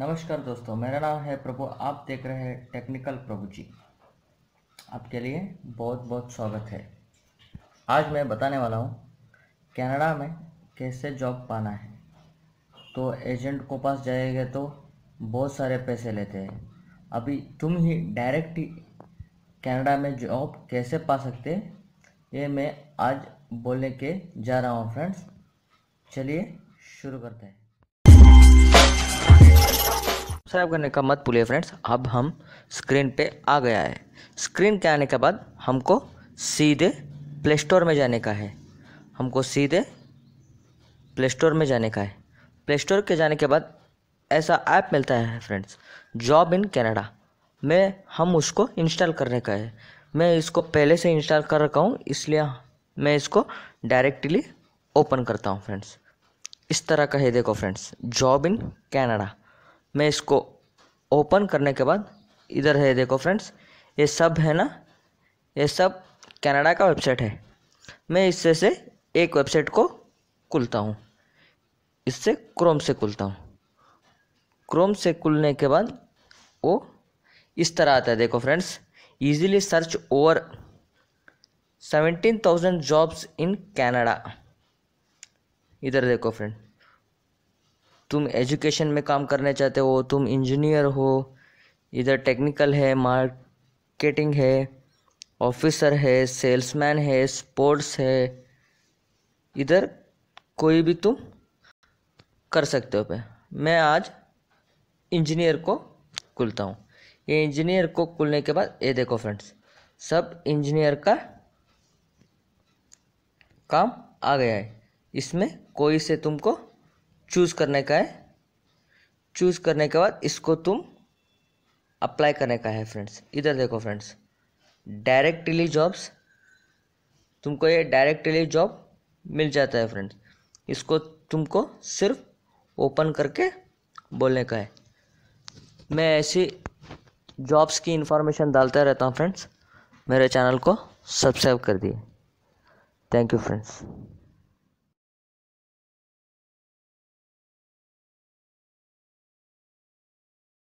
नमस्कार दोस्तों मेरा नाम है प्रभु आप देख रहे हैं टेक्निकल प्रभु जी आपके लिए बहुत बहुत स्वागत है आज मैं बताने वाला हूँ कनाडा में कैसे जॉब पाना है तो एजेंट को पास जाएगा तो बहुत सारे पैसे लेते हैं अभी तुम ही डायरेक्ट ही कनाडा में जॉब कैसे पा सकते ये मैं आज बोलने के जा रहा हूँ फ्रेंड्स चलिए शुरू करते हैं सब्सक्राइब करने का मत भूलिए फ्रेंड्स अब हम स्क्रीन पे आ गया है स्क्रीन के आने के बाद हमको सीधे प्ले स्टोर में जाने का है हमको सीधे प्ले स्टोर में जाने का है प्ले स्टोर के जाने के बाद ऐसा ऐप मिलता है फ्रेंड्स जॉब इन कनाडा मैं हम उसको इंस्टॉल करने का है मैं इसको पहले से इंस्टॉल कर रखा हूँ इसलिए मैं इसको डायरेक्टली ओपन करता हूँ फ्रेंड्स इस तरह का है देखो फ्रेंड्स जॉब इन कैनेडा मैं इसको ओपन करने के बाद इधर है देखो फ्रेंड्स ये सब है ना ये सब कनाडा का वेबसाइट है मैं इससे से एक वेबसाइट को खुलता हूँ इससे क्रोम से खुलता हूँ क्रोम से खुलने के बाद वो इस तरह आता है देखो friends easily search over seventeen thousand jobs in Canada इधर देखो फ्रेंड तुम एजुकेशन में काम करना चाहते हो तुम इंजीनियर हो इधर टेक्निकल है मार्केटिंग है ऑफिसर है सेल्समैन है स्पोर्ट्स है इधर कोई भी तुम कर सकते हो पे मैं आज इंजीनियर को खुलता हूँ ये इंजीनियर को खुलने के बाद ये देखो फ्रेंड्स सब इंजीनियर का काम आ गया है इसमें कोई से तुमको चूज़ करने का है चूज़ करने के बाद इसको तुम अप्लाई करने का है फ्रेंड्स इधर देखो फ्रेंड्स डायरेक्टली जॉब्स तुमको ये डायरेक्टली जॉब मिल जाता है फ्रेंड्स इसको तुमको सिर्फ ओपन करके बोलने का है मैं ऐसी जॉब्स की इंफॉर्मेशन डालता रहता हूँ फ्रेंड्स मेरे चैनल को सब्सक्राइब कर दिए थैंक यू फ्रेंड्स